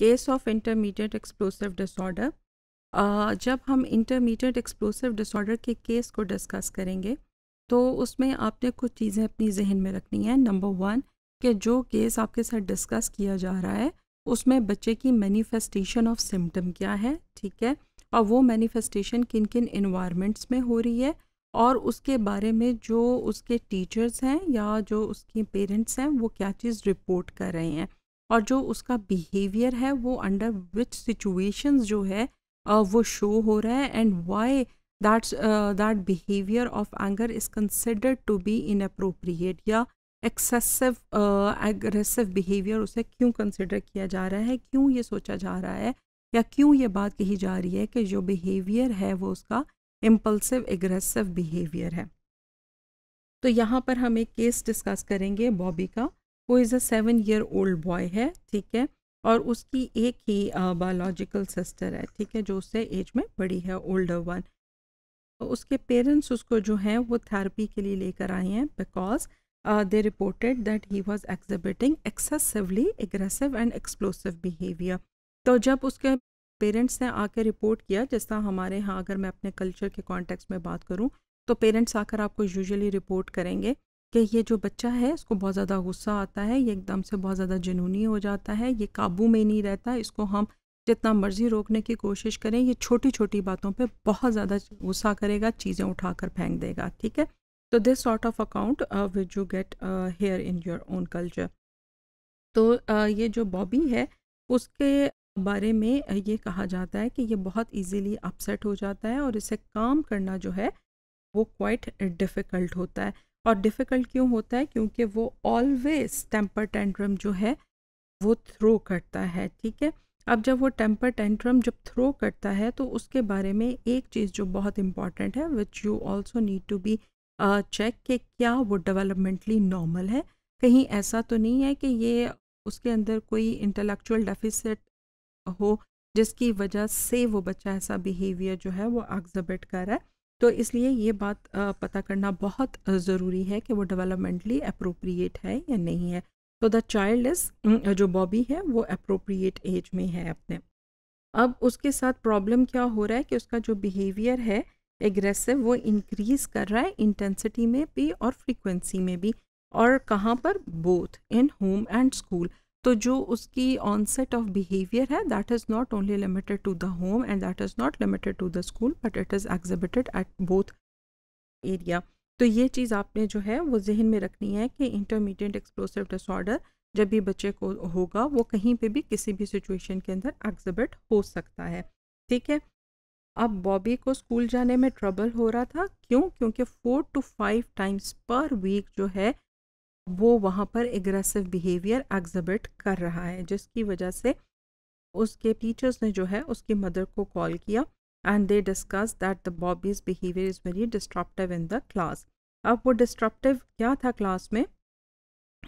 case of intermediate explosive disorder जब हम intermediate explosive disorder के केस को डिस्कस करेंगे तो उसमें आपने कुछ चीज़ें अपनी जहन में रखनी है नंबर वन कि जो केस आपके साथ डिस्कस किया जा रहा है उसमें बच्चे की मैनिफेस्टेशन ऑफ सिम्टम क्या है ठीक है और वो मैनिफेस्टेशन किन किन इन्वायरमेंट्स में हो रही है और उसके बारे में जो उसके टीचर्स हैं या जो उसके पेरेंट्स हैं वो क्या चीज़ रिपोर्ट कर रहे हैं और जो उसका बिहेवियर है वो अंडर विच सिचुएशंस जो है वो शो हो रहा है and why that's that behaviour of anger is considered to be inappropriate या एक्सेसिव एग्रेसिव बिहेवियर उसे क्यों कंसिडर किया जा रहा है क्यों ये सोचा जा रहा है या क्यों ये बात कही जा रही है कि जो बिहेवियर है वो उसका इम्पल्सिव एग्रेसिव बिहेवियर है तो यहाँ पर हम एक केस डिस्कस करेंगे बॉबी का वो is a seven year old boy है ठीक है और उसकी एक ही बायोलॉजिकल सिस्टर है ठीक है जो उससे एज में बड़ी है ओल्डर वन तो उसके पेरेंट्स उसको जो हैं वो थेरेपी के लिए लेकर आए हैं because they reported that he was exhibiting excessively aggressive and explosive behaviour तो जब उसके पेरेंट्स ने आकर रिपोर्ट किया जैसा हमारे यहाँ अगर मैं अपने कल्चर के कॉन्टेक्स्ट में बात करूँ तो पेरेंट्स आकर आपको यूजुअली रिपोर्ट करेंगे कि ये जो बच्चा है इसको बहुत ज़्यादा गुस्सा आता है ये एकदम से बहुत ज़्यादा जुनूनी हो जाता है ये काबू में नहीं रहता इसको हम जितना मर्ज़ी रोकने की कोशिश करें ये छोटी छोटी बातों पे बहुत ज़्यादा गुस्सा करेगा चीज़ें उठा कर फेंक देगा ठीक है तो this sort of account which you get here in your own culture तो uh, ये जो बॉबी है उसके बारे में uh, ये कहा जाता है कि ये बहुत ईजीली अपसेट हो जाता है और इसे काम करना जो है वो क्वाइट डिफ़िकल्ट होता है और डिफ़िकल्ट क्यों होता है क्योंकि वो ऑलवेज टेम्पर टेंट्रम जो है वो थ्रो करता है ठीक है अब जब वो टेम्पर टेंट्रम जब थ्रो करता है तो उसके बारे में एक चीज़ जो बहुत इम्पॉर्टेंट है which you also need to be check कि क्या वो डेवलपमेंटली नॉर्मल है कहीं ऐसा तो नहीं है कि ये उसके अंदर कोई इंटेलेक्चुअल डेफिसिट हो जिसकी वजह से वो बच्चा ऐसा बिहेवियर जो है वो एग्जिबिट कर रहा है तो इसलिए ये बात पता करना बहुत ज़रूरी है कि वो डेवलपमेंटली अप्रोप्रिएट है या नहीं है तो द चाइल्ड इज़ जो बॉबी है वो अप्रोप्रिएट एज में है अपने अब उसके साथ प्रॉब्लम क्या हो रहा है कि उसका जो बिहेवियर है एग्रेसिव वो इंक्रीज़ कर रहा है इंटेंसिटी में भी और फ्रीक्वेंसी में भी और कहाँ पर both in home and school तो जो उसकी ऑनसेट ऑफ बिहेवियर है that is not only limited to the home and that is not limited to the school but it is exhibited at both area तो ये चीज़ आपने जो है वो जहन में रखनी है कि इंटरमीडिएट एक्सप्लोसिव डिसऑर्डर जब भी बच्चे को होगा वो कहीं पे भी किसी भी सिचुएशन के अंदर एग्जिबिट हो सकता है ठीक है अब बॉबी को स्कूल जाने में ट्रबल हो रहा था क्यों क्योंकि four to five times per week जो है वो वहाँ पर एग्रेसिव बिहेवियर एग्जिबिट कर रहा है जिसकी वजह से उसके टीचर्स ने जो है उसकी मदर को कॉल किया and they discuss that the Bobby's behaviour is very disruptive in the class अब वो डिस्ट्रप्टिव क्या था क्लास में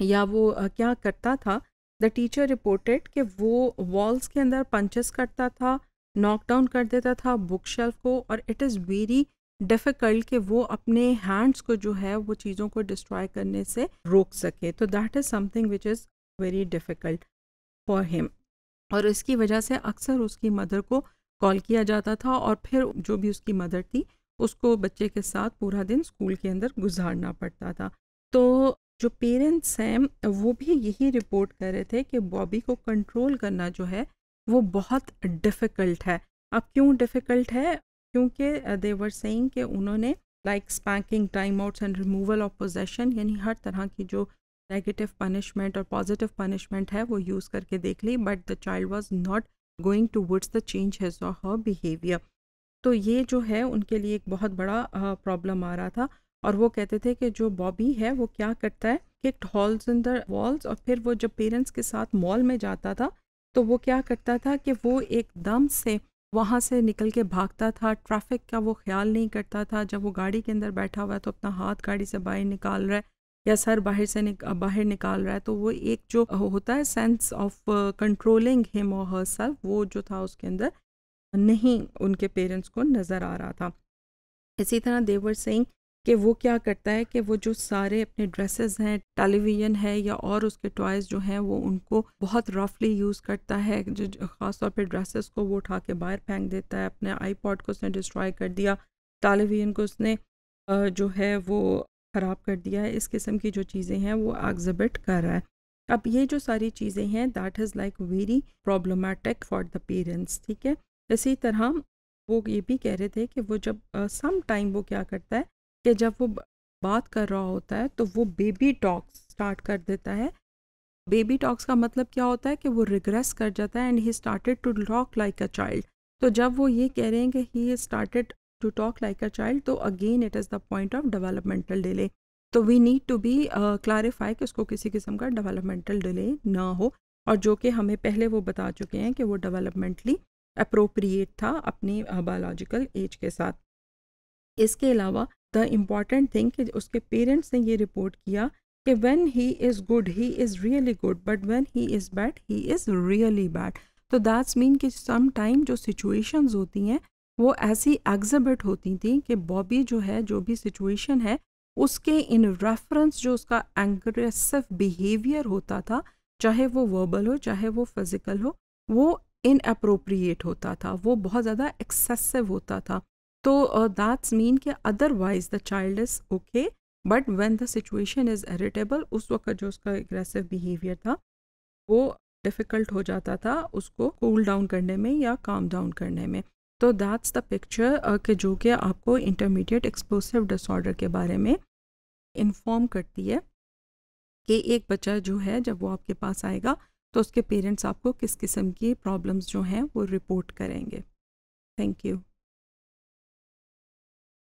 या वो क्या करता था द टीचर रिपोर्टेड कि वो वॉल्स के अंदर पंचेस करता था नॉकडाउन कर देता था बुक शेल्फ को और इट इज़ वेरी डिफ़िकल्ट कि वो अपने हैंड्स को जो है वो चीज़ों को डिस्ट्रॉय करने से रोक सके तो that is something which is very difficult for him और इसकी वजह से अक्सर उसकी मदर को कॉल किया जाता था और फिर जो भी उसकी मदर थी उसको बच्चे के साथ पूरा दिन स्कूल के अंदर गुजारना पड़ता था तो जो पेरेंट्स हैं वो भी यही रिपोर्ट कर रहे थे कि बॉबी को कंट्रोल करना जो है वो बहुत डिफ़िकल्ट है अब क्यों डिफ़िकल्ट है क्योंकि देवर सेइंग के उन्होंने like spanking time outs and removal of possession यानी हर तरह की जो नेगेटिव पनिशमेंट और पॉजिटिव पनिशमेंट है वो यूज़ करके देख ली but the child was not going towards the change has her behaviour तो ये जो है उनके लिए एक बहुत बड़ा प्रॉब्लम uh, आ रहा था और वो कहते थे कि जो बॉबी है वो क्या करता है कि हॉल्स इन द वॉल्स और फिर वो जब पेरेंट्स के साथ मॉल में जाता था तो वो क्या करता था कि वो एकदम से वहाँ से निकल के भागता था ट्रैफिक का वो ख्याल नहीं करता था जब वो गाड़ी के अंदर बैठा हुआ है तो अपना हाथ गाड़ी से बाहर निकाल रहा है या सर बाहर से निक, बाहर निकाल रहा है तो वो एक जो होता है सेंस ऑफ कंट्रोलिंग हिम और हर सेल्फ वो जो था उसके अंदर नहीं उनके पेरेंट्स को नज़र आ रहा था इसी तरह देवर सिंह कि वो क्या करता है कि वो जो सारे अपने ड्रेसेस हैं टेलीविज़न है या और उसके टॉयज़ जो हैं वो उनको बहुत रफली यूज़ करता है जो ख़ास तौर पर ड्रेसेस को वो उठा के बाहर फेंक देता है अपने आईपॉड को उसने डिस्ट्रॉय कर दिया टेलीविज़न को उसने जो है वो ख़राब कर दिया है इस किस्म की जो चीज़ें हैं वो एग्जिबिट कर रहा है अब ये जो सारी चीज़ें हैं that is like very problematic for the parents ठीक है इसी तरह वो ये भी कह रहे थे कि वो जब सम टाइम वो क्या करता है कि जब वो बात कर रहा होता है तो वो बेबी टॉक्स स्टार्ट कर देता है बेबी टॉक्स का मतलब क्या होता है कि वो रिग्रेस कर जाता है and he started to talk like a child तो जब वो ये कह रहे हैं कि he started to talk like a child तो again it is the point of developmental delay तो we need to be clarify कि उसको किसी किस्म का डेवलपमेंटल डिले ना हो और जो कि हमें पहले वो बता चुके हैं कि वो डेवलपमेंटली अप्रोप्रिएट था अपनी बायोलॉजिकल एज के साथ इसके अलावा द इम्पॉर्टेंट थिंग कि उसके पेरेंट्स ने ये रिपोर्ट किया कि when he is good he is really good but when he is bad he is really bad तो दैट्स मीन कि सम टाइम जो सिचुएशंस होती हैं वो ऐसी एग्जिबिट होती थी कि बॉबी जो है जो भी सिचुएशन है उसके इन रेफरेंस जो उसका एग्रेसिव बिहेवियर होता था चाहे वो वर्बल हो चाहे वो फिज़िकल हो वो इनअप्रोप्रिएट होता था वो बहुत ज़्यादा एक्सेसिव होता था तो दैट्स मीन के कि the child is okay but but the situation is is उस वक्त जो उसका एग्रेसिव बिहेवियर था वो डिफ़िकल्ट हो जाता था उसको cool डाउन करने में या काम डाउन करने में तो दैट्स द पिक्चर के जो कि आपको इंटरमीडिएट एक्सप्लोसिव डिसऑर्डर के बारे में इन्फॉर्म करती है कि एक बच्चा जो है जब वो आपके पास आएगा तो उसके पेरेंट्स आपको किस किस्म की प्रॉब्लम्स जो हैं वो रिपोर्ट करेंगे थैंक यू